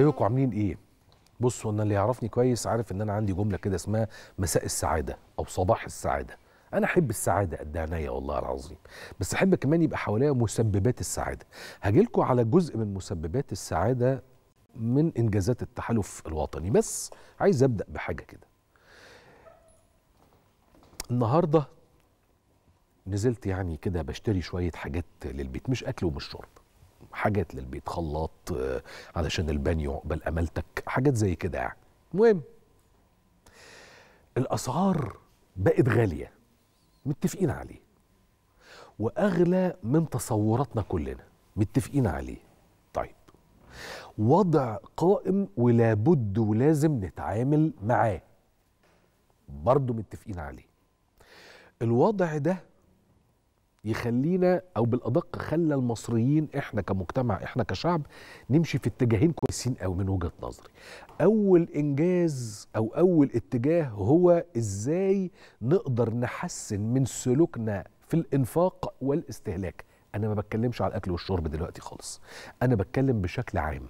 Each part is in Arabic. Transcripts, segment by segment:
ازيكم عاملين ايه؟ بصوا انا اللي يعرفني كويس عارف ان انا عندي جمله كده اسمها مساء السعاده او صباح السعاده انا احب السعاده قد إيه عينيا والله العظيم بس احب كمان يبقى حواليا مسببات السعاده هجيلكوا على جزء من مسببات السعاده من انجازات التحالف الوطني بس عايز ابدا بحاجه كده النهارده نزلت يعني كده بشتري شويه حاجات للبيت مش اكل ومش شرب حاجات للبيت خلاط آه، علشان البانيو عقبال املتك حاجات زي كده يعني المهم الاسعار بقت غاليه متفقين عليه واغلى من تصوراتنا كلنا متفقين عليه طيب وضع قائم ولابد ولازم نتعامل معاه برضه متفقين عليه الوضع ده يخلينا او بالادق خلى المصريين احنا كمجتمع احنا كشعب نمشي في اتجاهين كويسين قوي من وجهه نظري. اول انجاز او اول اتجاه هو ازاي نقدر نحسن من سلوكنا في الانفاق والاستهلاك. انا ما بتكلمش على الاكل والشرب دلوقتي خالص. انا بتكلم بشكل عام.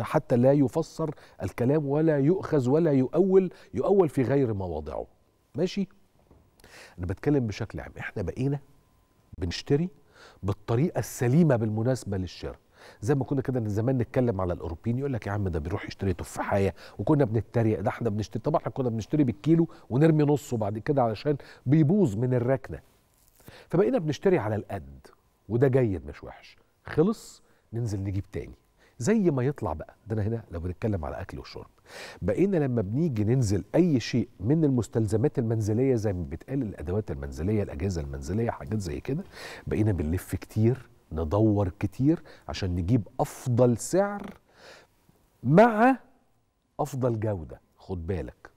حتى لا يفسر الكلام ولا يؤخذ ولا يؤول يؤول في غير مواضعه. ماشي؟ انا بتكلم بشكل عام، احنا بقينا بنشتري بالطريقه السليمه بالمناسبه للشراء زي ما كنا كده زمان نتكلم على الاوروبيين يقول لك يا عم ده بيروح يشتري تفاحيه وكنا بنتريق ده احنا بنشتري طبعا احنا كنا بنشتري بالكيلو ونرمي نصه بعد كده علشان بيبوظ من الركنه فبقينا بنشتري على القد وده جيد مش وحش خلص ننزل نجيب تاني زي ما يطلع بقى ده أنا هنا لو بنتكلم على أكل وشرب بقينا لما بنيجي ننزل أي شيء من المستلزمات المنزلية زي ما بتقال الأدوات المنزلية الأجهزة المنزلية حاجات زي كده بقينا بنلف كتير ندور كتير عشان نجيب أفضل سعر مع أفضل جودة خد بالك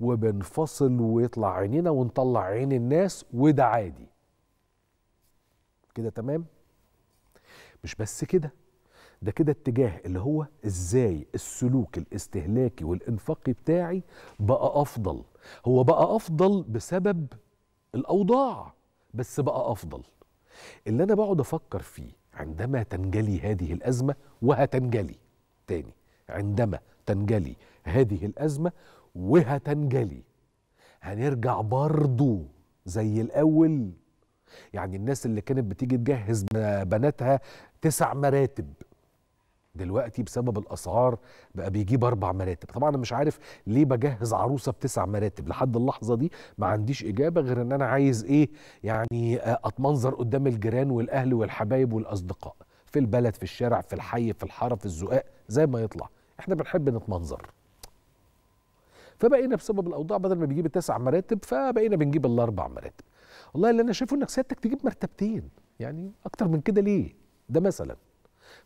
وبنفصل ويطلع عينينا ونطلع عين الناس وده عادي كده تمام مش بس كده ده كده اتجاه اللي هو ازاي السلوك الاستهلاكي والانفاقي بتاعي بقى افضل هو بقى افضل بسبب الاوضاع بس بقى افضل اللي انا بقعد افكر فيه عندما تنجلي هذه الازمه وهتنجلي تاني عندما تنجلي هذه الازمه وهتنجلي هنرجع برضو زي الاول يعني الناس اللي كانت بتيجي تجهز بناتها تسع مراتب دلوقتي بسبب الاسعار بقى بيجيب اربع مراتب طبعا انا مش عارف ليه بجهز عروسه بتسع مراتب لحد اللحظه دي ما عنديش اجابه غير ان انا عايز ايه يعني آه، اتمنظر قدام الجيران والاهل والحبايب والاصدقاء في البلد في الشارع في الحي في الحاره في الزقاق زي ما يطلع احنا بنحب نتمنظر فبقينا بسبب الاوضاع بدل ما بيجيب التسع مراتب فبقينا بنجيب الاربع مراتب والله اللي انا شايفه انك سيادتك تجيب مرتبتين يعني اكتر من كده ليه ده مثلا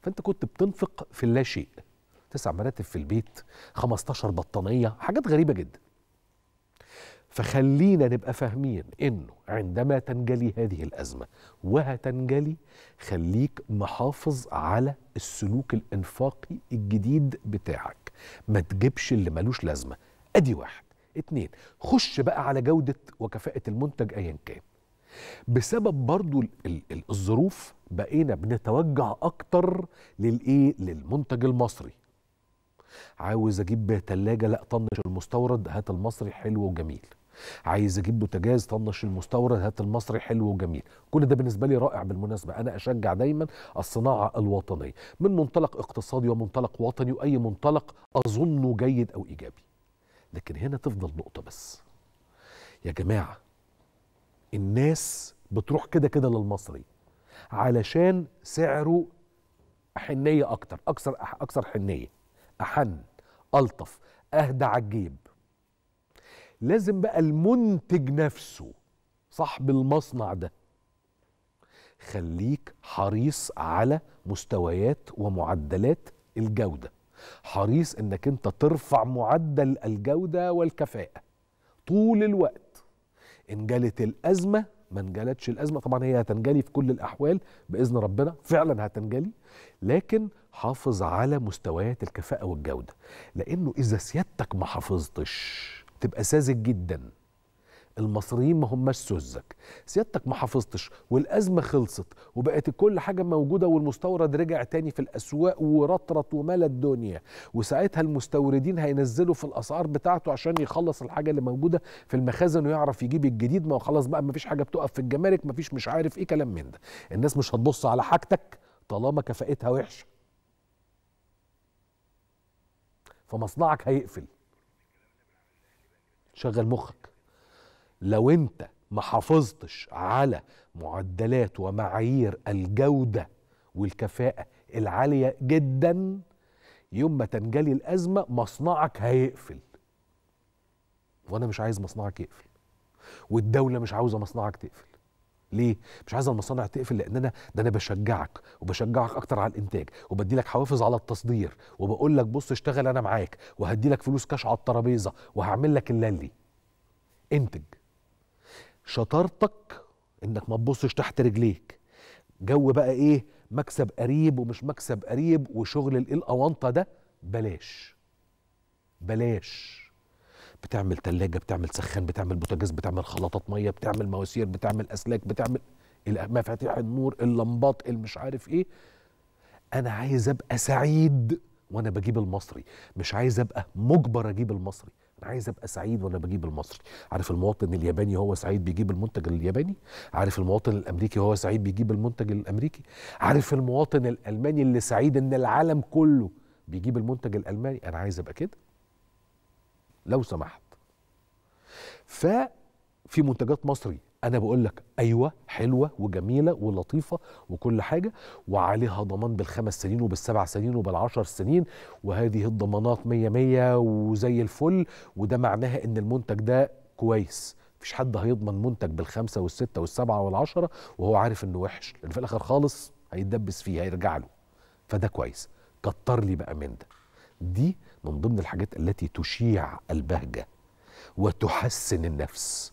فانت كنت بتنفق في اللا شيء تسع مراتب في البيت 15 بطانيه حاجات غريبه جدا فخلينا نبقى فاهمين انه عندما تنجلي هذه الازمه وهتنجلي خليك محافظ على السلوك الانفاقي الجديد بتاعك ما تجيبش اللي ملوش لازمه ادي واحد اتنين خش بقى على جوده وكفاءه المنتج ايا كان بسبب برضو الظروف بقينا بنتوجه اكتر للايه للمنتج المصري عاوز اجيب تلاجة لا طنش المستورد هات المصري حلو وجميل عايز اجيب بوتاجاز طنش المستورد هات المصري حلو وجميل كل ده بالنسبه لي رائع بالمناسبه انا اشجع دايما الصناعه الوطنيه من منطلق اقتصادي ومنطلق وطني واي منطلق اظنه جيد او ايجابي لكن هنا تفضل نقطه بس يا جماعه الناس بتروح كده كده للمصري علشان سعره حنيه اكتر اكثر اكثر حنيه احن الطف اهدى على الجيب لازم بقى المنتج نفسه صاحب المصنع ده خليك حريص على مستويات ومعدلات الجودة حريص انك انت ترفع معدل الجودة والكفاءة طول الوقت إن جالت الأزمة ما انجلتش الأزمة طبعا هي هتنجلي في كل الأحوال بإذن ربنا فعلا هتنجلي لكن حافظ على مستويات الكفاءة والجودة لأنه إذا سيادتك ما حافظتش تبقى ساذج جدا المصريين ما هماش سوزك سيادتك ما حافظتش والازمه خلصت وبقت كل حاجه موجوده والمستورد رجع تاني في الاسواق ورطرط وملا الدنيا وساعتها المستوردين هينزلوا في الاسعار بتاعته عشان يخلص الحاجه اللي موجوده في المخازن ويعرف يجيب الجديد ما هو خلاص بقى ما فيش حاجه بتقف في الجمارك ما فيش مش عارف ايه كلام من ده الناس مش هتبص على حاجتك طالما كفاءتها وحشه فمصنعك هيقفل شغل مخك لو انت ما حافظتش على معدلات ومعايير الجودة والكفاءة العالية جدا يوم ما تنجلي الأزمة مصنعك هيقفل وأنا مش عايز مصنعك يقفل والدولة مش عاوزة مصنعك تقفل ليه؟ مش عايز المصانع تقفل لان انا ده انا بشجعك وبشجعك اكتر على الانتاج وبدي لك حوافز على التصدير وبقول لك بص اشتغل انا معاك وهدي لك فلوس كاش على الترابيزه وهعمل لك اللي انتج شطارتك انك ما تبصش تحت رجليك جو بقى ايه مكسب قريب ومش مكسب قريب وشغل إيه الاونطه ده بلاش بلاش بتعمل تلاجة بتعمل سخان بتعمل بوتاجاز بتعمل خلاطات مية بتعمل مواسير بتعمل أسلاك بتعمل مفاتيح النور اللمبات المش عارف إيه أنا عايز أبقى سعيد وأنا بجيب المصري مش عايز أبقى مجبر أجيب المصري عايز ابقى سعيد وانا بجيب المصري عارف المواطن الياباني هو سعيد بيجيب المنتج الياباني عارف المواطن الامريكي هو سعيد بيجيب المنتج الامريكي عارف المواطن الالماني اللي سعيد ان العالم كله بيجيب المنتج الالماني انا عايز ابقى كده لو سمحت في منتجات مصري انا بقول لك ايوه حلوه وجميله ولطيفه وكل حاجه وعليها ضمان بالخمس سنين وبالسبع سنين وبالعشر سنين وهذه الضمانات مية مية وزي الفل وده معناها ان المنتج ده كويس مفيش حد هيضمن منتج بالخمسه والسته والسبعه والعشره وهو عارف انه وحش لان في الاخر خالص هيتدبس فيه هيرجع له فده كويس كتر لي بقى من ده دي من ضمن الحاجات التي تشيع البهجه وتحسن النفس